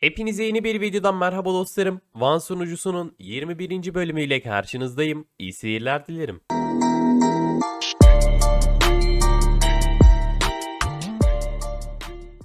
Hepinize yeni bir videodan merhaba dostlarım. Van sunucusunun 21. bölümüyle karşınızdayım. İyi seyirler dilerim.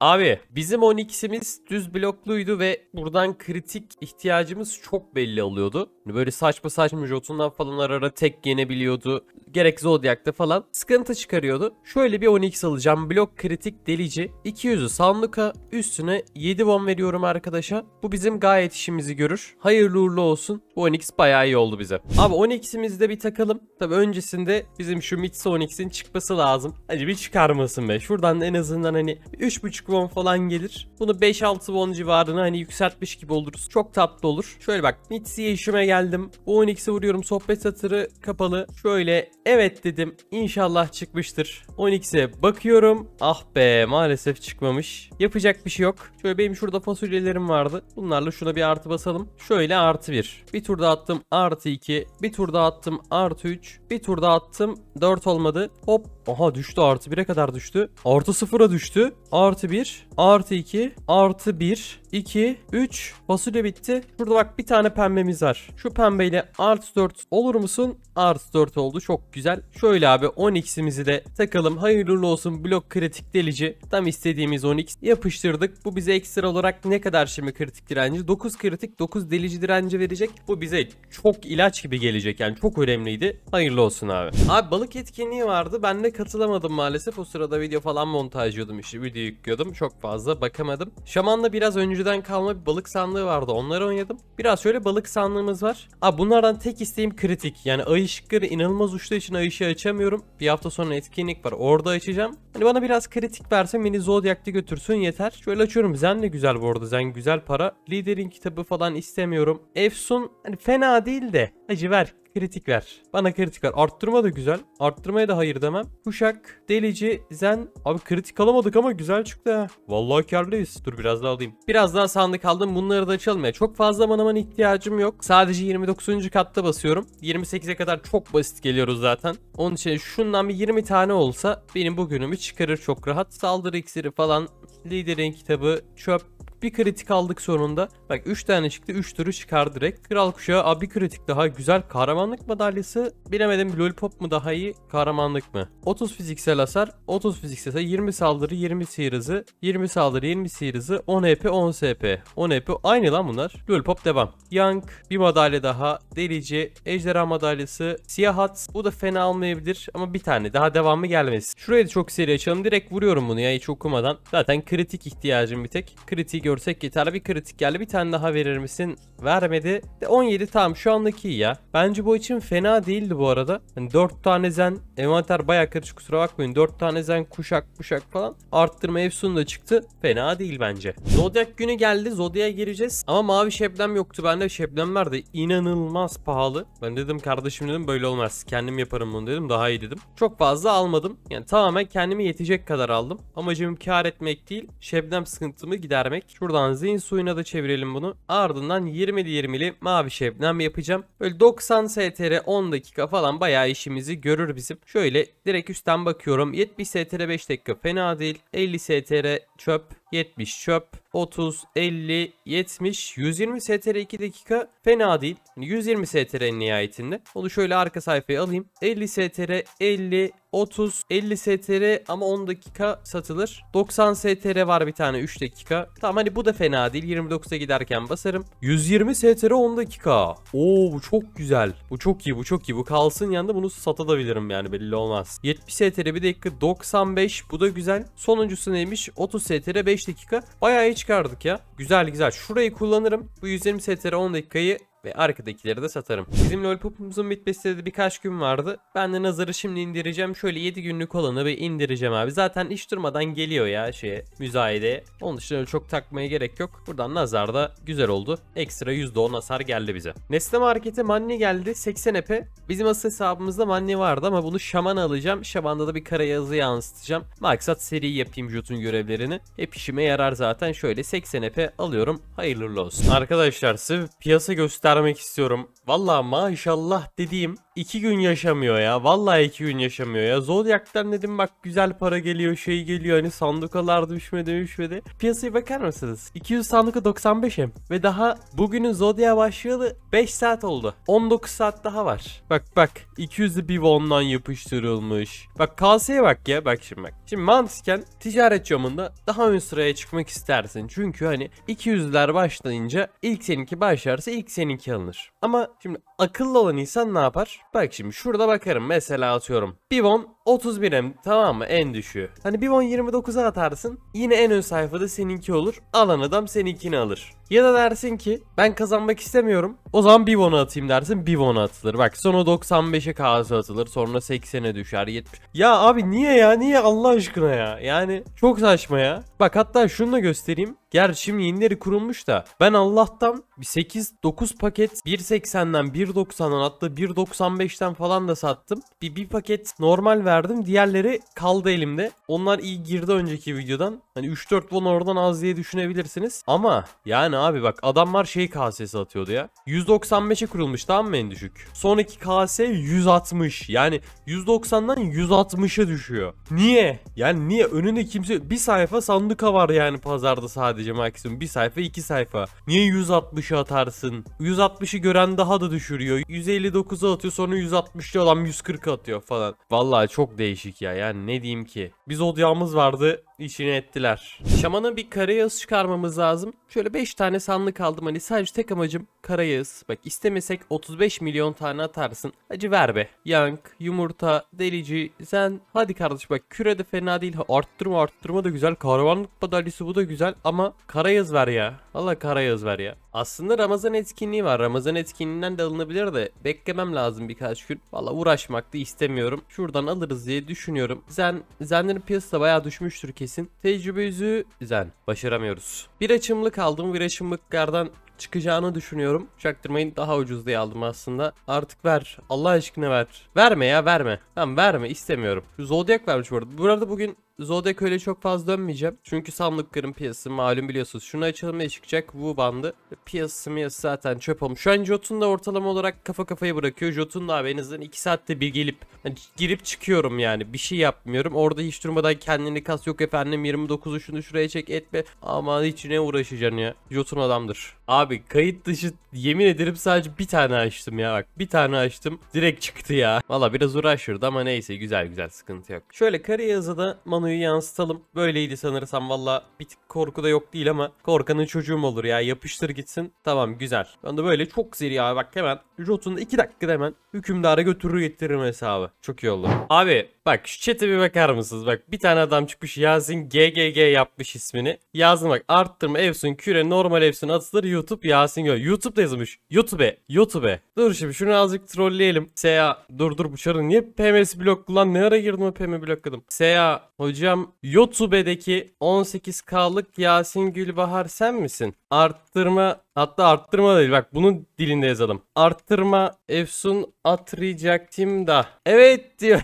Abi bizim Onyx'imiz düz blokluydu ve buradan kritik ihtiyacımız çok belli alıyordu. Hani böyle saçma saçma Jotun'dan falan ara ara tek yenebiliyordu. Gerek zodyakta falan sıkıntı çıkarıyordu. Şöyle bir Onyx alacağım. Blok kritik delici. 200'ü Sanluka üstüne 7 bon veriyorum arkadaşa. Bu bizim gayet işimizi görür. Hayırlı uğurlu olsun. Bu Onyx bayağı iyi oldu bize. Abi Onyx'imizi de bir takalım. Tabi öncesinde bizim şu Mitsu Onyx'in çıkması lazım. Hadi bir çıkarmasın be. Şuradan en azından hani 3.5 won falan gelir. Bunu 5-6 bon civarına hani yükseltmiş gibi oluruz. Çok tatlı olur. Şöyle bak Mitsiye işime geldim. Bu 12'se vuruyorum. Sohbet satırı kapalı. Şöyle evet dedim. İnşallah çıkmıştır. 12'se bakıyorum. Ah be maalesef çıkmamış. Yapacak bir şey yok. Şöyle benim şurada fasulyelerim vardı. Bunlarla şuna bir artı basalım. Şöyle artı 1. Bir turda attım artı 2. Bir turda attım artı 3. Bir turda attım 4 olmadı. Hop Aha düştü artı 1'e kadar düştü. Artı 0'a düştü. Artı 1. Artı 2. Artı 1. 2, 3. Fasulye bitti. Burada bak bir tane pembemiz var. Şu pembeyle art 4 olur musun? Art 4 oldu. Çok güzel. Şöyle abi 10x'imizi de takalım. Hayırlı olsun blok kritik delici. Tam istediğimiz 10x. Yapıştırdık. Bu bize ekstra olarak ne kadar şimdi kritik direnci? 9 kritik 9 delici direnci verecek. Bu bize çok ilaç gibi gelecek. Yani çok önemliydi. Hayırlı olsun abi. Abi balık etkinliği vardı. Ben de katılamadım maalesef. O sırada video falan montajlıyordum işte. Video yüklüyordum. Çok fazla bakamadım. Şamanla biraz önce önceden kalma bir balık sandığı vardı. Onları oynadım. Biraz şöyle balık sandığımız var. Aa bunlardan tek isteğim kritik. Yani ay ışıkları inanılmaz uçtuğu için ay ışığı açamıyorum. Bir hafta sonra etkinlik var. Orada açacağım. Hani bana biraz kritik verse beni Zodiac'ta götürsün yeter. Şöyle açıyorum. Zen de güzel bu arada. Zen güzel para. Liderin kitabı falan istemiyorum. Efsun hani fena değil de Hacı ver. Kritik ver. Bana kritik ver. Arttırma da güzel. Arttırmaya da hayır demem. Kuşak, delici, zen. Abi kritik alamadık ama güzel çıktı ha. Vallahi karlıyız. Dur biraz daha alayım. Biraz daha sandık aldım. Bunları da açalım ya. Çok fazla manaman ihtiyacım yok. Sadece 29. katta basıyorum. 28'e kadar çok basit geliyoruz zaten. Onun için şundan bir 20 tane olsa benim bugünümü çıkarır çok rahat. Saldırı iksiri falan. Liderin kitabı, çöp, bir kritik aldık sonunda. Bak 3 tane çıktı 3 türü çıkar direkt. Kral kuşağı abi bir kritik daha güzel. Kahramanlık madalyası bilemedim lollipop mu daha iyi kahramanlık mı? 30 fiziksel hasar 30 fiziksel hasar 20 saldırı 20 sihir hızı 20 saldırı 20 sihir hızı 10 HP 10 SP 10 HP aynı lan bunlar. Lollipop devam. Young bir madalya daha delici ejderha madalyası siyah hat bu da fena almayabilir ama bir tane daha devamı gelmez. Şurayı da çok seri açalım direkt vuruyorum bunu ya hiç okumadan. Zaten kritik ihtiyacım bir tek. kritik gör görsek yeterli bir kritik geldi. Bir tane daha verir misin? Vermedi. De 17 tam şu andaki iyi ya. Bence bu için fena değildi bu arada. Yani 4 tane zen envanter baya karışık kusura bakmayın. 4 tane zen kuşak kuşak falan. Arttırma efsunu da çıktı. Fena değil bence. Zodyak günü geldi. Zodyak'a gireceğiz. Ama mavi şebnem yoktu. Bende şebnem vardı. İnanılmaz pahalı. Ben dedim kardeşim dedim böyle olmaz. Kendim yaparım bunu dedim. Daha iyi dedim. Çok fazla almadım. Yani tamamen kendime yetecek kadar aldım. Amacım kar etmek değil. Şebnem sıkıntımı gidermek. Şuradan zihin suyuna da çevirelim bunu. Ardından 20'li 20'li mavi şebnem yapacağım. Böyle 90 STR 10 dakika falan bayağı işimizi görür bizim. Şöyle direkt üstten bakıyorum. 70 STR 5 dakika fena değil. 50 STR çöp. 70 çöp. 30, 50, 70, 120 str 2 dakika fena değil. Yani 120 str nihayetinde. Onu şöyle arka sayfaya alayım. 50 str 50, 30, 50 str ama 10 dakika satılır. 90 str var bir tane 3 dakika. Tamam hani bu da fena değil. 29'a giderken basarım. 120 str 10 dakika. Oo bu çok güzel. Bu çok iyi bu çok iyi. Bu kalsın yanında bunu satabilirim yani belli olmaz. 70 str 1 dakika 95 bu da güzel. Sonuncusu neymiş? 30 str 5 dakika. Bayağı hiç çıkardık ya. Güzel güzel. Şurayı kullanırım. Bu 120 setere 10 dakikayı ve arkadakileri de satarım. Bizim Lollipop'umuzun bitmesi de birkaç gün vardı. Ben de Nazar'ı şimdi indireceğim. Şöyle 7 günlük olanı bir indireceğim abi. Zaten iş durmadan geliyor ya şey müzayedeye. Onun dışında çok takmaya gerek yok. Buradan Nazar da güzel oldu. Ekstra %10 hasar geldi bize. Nesne Market'e Manni geldi. 80 epe. Bizim asıl hesabımızda Manni vardı ama bunu Şaman alacağım. Şaman'da da bir kara yazı yansıtacağım. Maksat seri yapayım Jut'un görevlerini. Hep işime yarar zaten. Şöyle 80 epe alıyorum. Hayırlı olsun. Arkadaşlar sırf piyasa göster vermek istiyorum. Valla maşallah dediğim 2 gün yaşamıyor ya. vallahi 2 gün yaşamıyor ya. Zodiac'tan dedim bak güzel para geliyor şey geliyor. Hani sandukalar düşmedi düşmedi. Piyasaya bakar mısınız? 200 sanduka 95 hem. Ve daha bugünün Zodiac başlayalı 5 saat oldu. 19 saat daha var. Bak bak 200'lü bir ondan yapıştırılmış. Bak kaseye bak ya bak şimdi bak. Şimdi mantıken ticaret camında daha ön sıraya çıkmak istersin. Çünkü hani 200'ler başlayınca ilk seninki başlarsa ilk seninki 12 alınır. Ama şimdi akıllı olan insan ne yapar? Bak şimdi şurada bakarım mesela atıyorum. Bivon 31 M tamam mı en düşüğü. Hani Bivon 29'a atarsın yine en ön sayfada seninki olur. Alan adam seninkini alır. Ya da dersin ki ben kazanmak istemiyorum. O zaman Bivon'a atayım dersin Bivon'a atılır. Bak sonra 95'e kağısı atılır sonra 80'e düşer 70. Ya abi niye ya niye Allah aşkına ya. Yani çok saçma ya. Bak hatta şunu da göstereyim. Yer şimdi yenileri kurulmuş da ben Allah'tan 8-9 paket 1.80'den 1.90'dan hatta 1.95'ten falan da sattım. Bir, bir paket normal verdim. Diğerleri kaldı elimde. Onlar iyi girdi önceki videodan. Hani 3-4 won oradan az diye düşünebilirsiniz. Ama yani abi bak adamlar şey kasesi atıyordu ya. 195'e kurulmuş tamam mı en düşük? Sonraki kase 160. Yani 190'dan 160'a düşüyor. Niye? Yani niye? Önünde kimse bir sayfa sanduka var yani pazarda sadece sadece maksimum. Bir sayfa iki sayfa. Niye 160'ı atarsın? 160'ı gören daha da düşürüyor. 159'a atıyor sonra 160'lı olan 140 atıyor falan. Vallahi çok değişik ya yani ne diyeyim ki. Biz odyamız vardı İşini ettiler. Şamana bir karayağız çıkarmamız lazım. Şöyle 5 tane sandık aldım. Hani sadece tek amacım karayağız. Bak istemesek 35 milyon tane atarsın. Hacı ver be. Yank, yumurta, delici, sen. Hadi kardeş bak küre de fena değil. Arttırma arttırma da güzel. Karavanlık madalyası bu da güzel. Ama karayağız ver ya. Valla karayağız ver ya. Aslında Ramazan etkinliği var. Ramazan etkinliğinden de alınabilir de beklemem lazım birkaç gün. Valla uğraşmak da istemiyorum. Şuradan alırız diye düşünüyorum. Zen, Zenlerin piyasası bayağı düşmüştür kesin. Tecrübe yüzü Zen. Başaramıyoruz. Bir açımlık aldım. Bir açımlıklardan çıkacağını düşünüyorum. Çaktırmayın daha ucuz diye aldım aslında. Artık ver. Allah aşkına ver. Verme ya verme. Tamam verme istemiyorum. Zodiac vermiş bu arada. Bu arada bugün Zodek öyle çok fazla dönmeyeceğim. Çünkü Samlıkların piyası malum biliyorsunuz. Şunu açalım çıkacak? Wu bandı. Piyasası miyası zaten çöp olmuş. Şu an Jotun da ortalama olarak kafa kafaya bırakıyor. Jotun da abi en azından 2 saatte bir gelip hani girip çıkıyorum yani. Bir şey yapmıyorum. Orada hiç durmadan kendini kas yok efendim 29'u şunu şuraya çek etme. Aman hiç ne uğraşacaksın ya. Jotun adamdır. Abi kayıt dışı yemin ederim sadece bir tane açtım ya bak. Bir tane açtım direkt çıktı ya. Valla biraz uğraşırdı ama neyse güzel güzel sıkıntı yok. Şöyle kare yazıda manı konuyu yansıtalım. Böyleydi sanırsam valla bir tık korku da yok değil ama korkanın çocuğum olur ya yapıştır gitsin. Tamam güzel. Ben de böyle çok seri abi bak hemen Jotun 2 dakikada hemen hükümdara götürür getiririm hesabı. Çok iyi oldu. Abi bak şu chat'e bir bakar mısınız? Bak bir tane adam çıkmış Yasin GGG yapmış ismini. Yazdım bak arttırma Evsun küre normal Evsun atılır YouTube Yasin Gö. YouTube'da yazmış. YouTube'e. YouTube'e. Dur şimdi şunu azıcık trolleyelim. SA dur dur bu çarın niye PMS blok lan ne ara girdim o PM blokladım. SA hocam Hocam YouTube'deki 18K'lık Yasin Gülbahar sen misin? Arttırma hatta arttırma değil bak bunun dilinde yazalım. Arttırma Efsun atrayacaktım da. Evet diyor.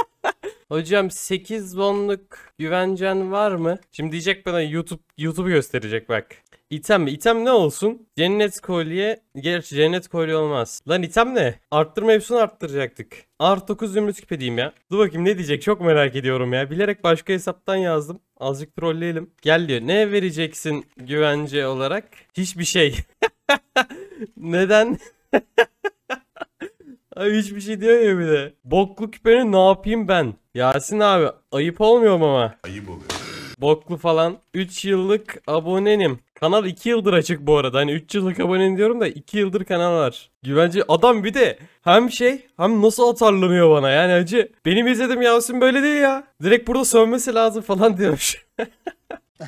Hocam 8 bonluk güvencen var mı? Şimdi diyecek bana YouTube YouTube gösterecek bak. İtem mi? İtem ne olsun? Cennet kolye. Gerçi cennet kolye olmaz. Lan item ne? Arttırma hepsini arttıracaktık. Art 9 zümrüt küpe ya. Dur bakayım ne diyecek çok merak ediyorum ya. Bilerek başka hesaptan yazdım. Azıcık trolleyelim. Gel diyor. Ne vereceksin güvence olarak? Hiçbir şey. Neden? Abi hiçbir şey diyor ya bir de. Boklu küpeni ne yapayım ben? Yasin abi ayıp olmuyor mu ama? Ayıp oluyor. Boklu falan. 3 yıllık abonenim. Kanal 2 yıldır açık bu arada. Hani 3 yıllık abone diyorum da 2 yıldır kanal var. Güvence adam bir de hem şey hem nasıl atarlanıyor bana yani acı. Benim izledim Yasin böyle değil ya. Direkt burada sönmesi lazım falan diyormuş.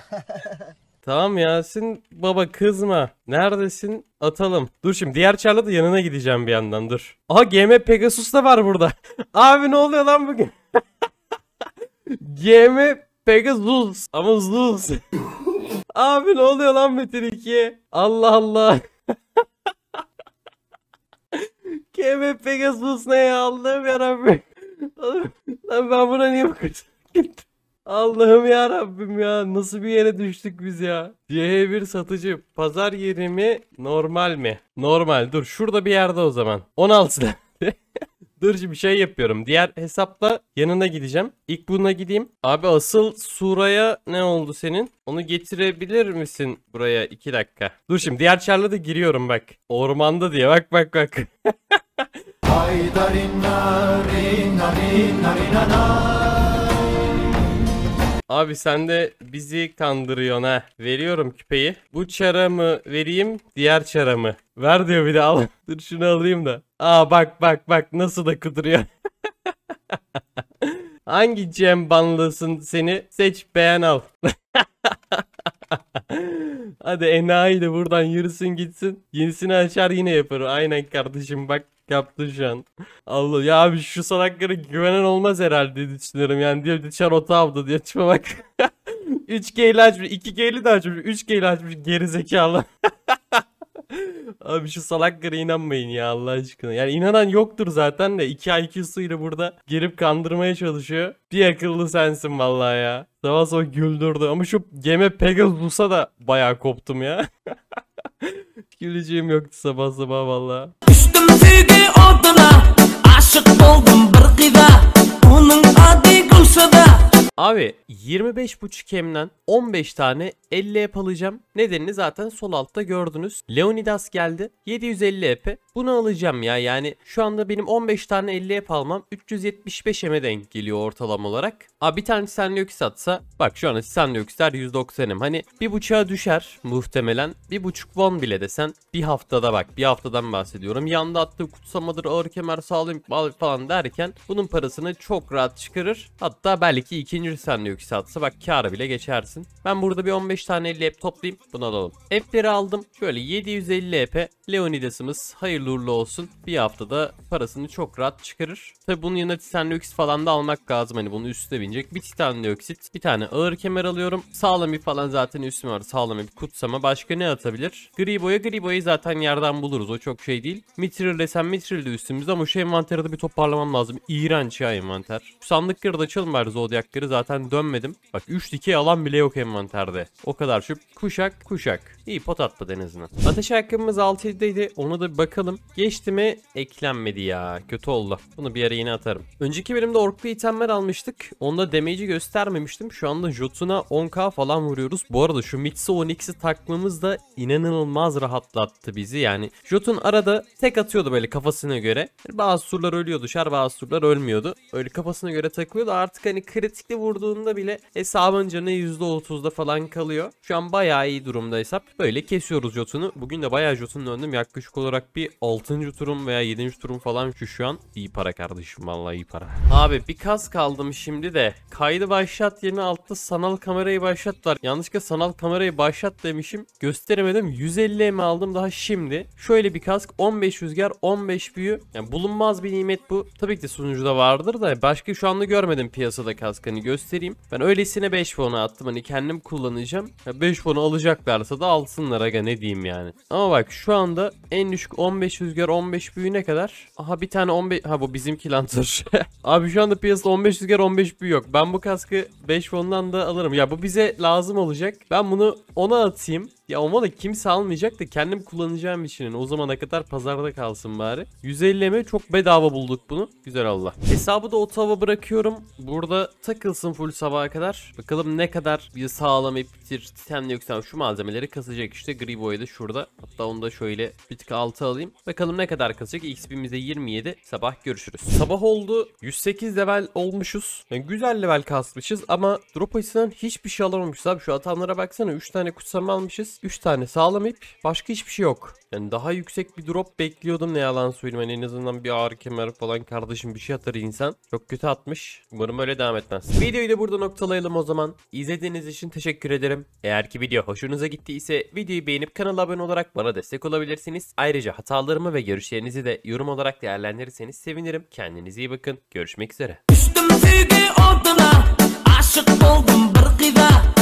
Tamam Yasin baba kızma. Neredesin? Atalım. Dur şimdi diğer çarla da yanına gideceğim bir yandan dur. Aha GM Pegasus da var burada. Abi ne oluyor lan bugün? GM Pegasus ama Zeus. Abi ne oluyor lan Metin 2? Allah Allah. KM Pegasus ne ya Allah'ım yarabbim. Oğlum, lan ben buna niye bakacağım? Allah'ım ya Rabbim ya nasıl bir yere düştük biz ya. CH1 satıcı pazar yeri mi normal mi? Normal dur şurada bir yerde o zaman. 16'da. Dırcı bir şey yapıyorum. Diğer hesapla yanına gideceğim. İlk buna gideyim. Abi asıl Sura'ya ne oldu senin? Onu getirebilir misin buraya? iki dakika. Dur şimdi diğer çarla da giriyorum bak. Ormanda diye bak bak bak. Haydarin narin narin narin narin Abi sen de bizi kandırıyorsun ha. Veriyorum küpeyi. Bu çaramı vereyim diğer çaramı. Ver diyor bir de al. Dur şunu alayım da. Aa bak bak bak nasıl da kıdırıyor. Hangi Cem banlısın seni? Seç beğen al. Hadi enayi de buradan yürüsün gitsin. Yenisini açar yine yaparım. Aynen kardeşim bak yaptın şu an. Allah ya abi şu salaklara güvenen olmaz herhalde diye düşünüyorum. Yani diyor dışarı ota avda diye çıkma bak. 3G ile açmış. 2G'li de açmış. 3G ile açmış geri zekalı. Abi şu salaklara inanmayın ya Allah aşkına. Yani inanan yoktur zaten de 2 IQ'suyla burada girip kandırmaya çalışıyor. Bir akıllı sensin vallahi ya. Sabah sabah güldürdü ama şu gemi Pegasus'a da bayağı koptum ya. güleceğim yoktu sabah sabah valla. Düştüm sevgi oduna aşık oldum bir kıza onun adı Gülsada. Abi 25.5 hemden 15 tane 50 EP alacağım. Nedenini zaten sol altta gördünüz. Leonidas geldi. 750 EP. Bunu alacağım ya yani şu anda benim 15 tane 50 EP almam 375 eme denk geliyor ortalama olarak. Aa bir tane Stanliox satsa bak şu anda Stanliox'ler 190'ım. Hani bir buçuğa düşer muhtemelen. Bir buçuk won bile desen bir haftada bak bir haftadan bahsediyorum. Yanda attığı kutsamadır ağır kemer sağlayayım falan derken bunun parasını çok rahat çıkarır. Hatta belki ikinci Stanliox satsa bak kârı bile geçersin. Ben burada bir 15 15 tane lap toplayayım bunu alalım. F'leri aldım. Şöyle 750 EP Leonidas'ımız hayırlı uğurlu olsun. Bir haftada parasını çok rahat çıkarır. Tabi bunun yanında titan dioksit falan da almak lazım. Hani bunun üstüne binecek. Bir titan dioksit, bir tane ağır kemer alıyorum. Sağlam bir falan zaten üstüme var. Sağlam bir kutsama. Başka ne atabilir? Gri boya gri boyayı zaten yerden buluruz. O çok şey değil. Mitril desem mitril de üstümüzde ama şu envanteri de bir toparlamam lazım. İğrenç ya envanter. Şu sandık kırdı açalım bari zodyak zaten dönmedim. Bak 3 dikey alan bile yok envanterde. O o kadar şu kuşak kuşak. İyi pot atmadı denizine. azından. Ateş hakkımız 6'daydı. Onu da bir bakalım. Geçti mi? Eklenmedi ya. Kötü oldu. Bunu bir yere yine atarım. Önceki bölümde orklu itemler almıştık. Onda damage'i göstermemiştim. Şu anda Jotun'a 10k falan vuruyoruz. Bu arada şu Mix'i 10 takmamız da inanılmaz rahatlattı bizi. Yani Jotun arada tek atıyordu böyle kafasına göre. Bazı surlar ölüyordu. Şer bazı surlar ölmüyordu. Öyle kafasına göre takılıyordu. Artık hani kritikli vurduğunda bile hesabın canı %30'da falan kalıyor geliyor. Şu an bayağı iyi durumda hesap. Böyle kesiyoruz Jotun'u. Bugün de bayağı Jotun'un döndüm. Yaklaşık olarak bir 6. turum veya 7. turum falan şu şu an. iyi para kardeşim vallahi iyi para. Abi bir kas kaldım şimdi de. Kaydı başlat yerine altta sanal kamerayı başlatlar. Yanlışlıkla sanal kamerayı başlat demişim. Gösteremedim. 150 mi aldım daha şimdi. Şöyle bir kask 15 rüzgar 15 büyü. Yani bulunmaz bir nimet bu. Tabii ki de sunucuda vardır da başka şu anda görmedim piyasada kaskını hani göstereyim. Ben öylesine 5 puana attım hani kendim kullanacağım. 5 puan alacaklarsa da alsınlar aga ne diyeyim yani. Ama bak şu anda en düşük 15 rüzgar 15 büyüne kadar? Aha bir tane 15 ha bu bizimki lan Abi şu anda piyasada 15 rüzgar 15 büyü yok. Ben bu kaskı 5 fondan da alırım. Ya bu bize lazım olacak. Ben bunu ona atayım. Ya Omalı kimse almayacak da kendim kullanacağım için. O zamana kadar pazarda kalsın bari. 150 mi? Çok bedava bulduk bunu. Güzel Allah. Hesabı da o tava bırakıyorum. Burada takılsın full sabaha kadar. Bakalım ne kadar bir sağlam iptir, titanlı yükselen şu malzemeleri kasacak işte. Gri boyu da şurada. Hatta onu da şöyle bir tık altı alayım. Bakalım ne kadar kasacak. XP'miz de 27. Sabah görüşürüz. Sabah oldu. 108 level olmuşuz. Yani güzel level kasmışız ama drop açısından hiçbir şey alamamışız abi. Şu atanlara baksana. 3 tane kutsama almışız. 3 tane sağlam ip. Başka hiçbir şey yok. Yani daha yüksek bir drop bekliyordum ne yalan söyleyeyim. Yani en azından bir ağır kemer falan kardeşim bir şey atar insan. Çok kötü atmış. Umarım öyle devam etmez. Videoyu da burada noktalayalım o zaman. İzlediğiniz için teşekkür ederim. Eğer ki video hoşunuza gittiyse videoyu beğenip kanala abone olarak bana destek olabilirsiniz. Ayrıca hatalarımı ve görüşlerinizi de yorum olarak değerlendirirseniz sevinirim. Kendinize iyi bakın. Görüşmek üzere. Düştüm sevgi oduna, aşık oldum bir kıza.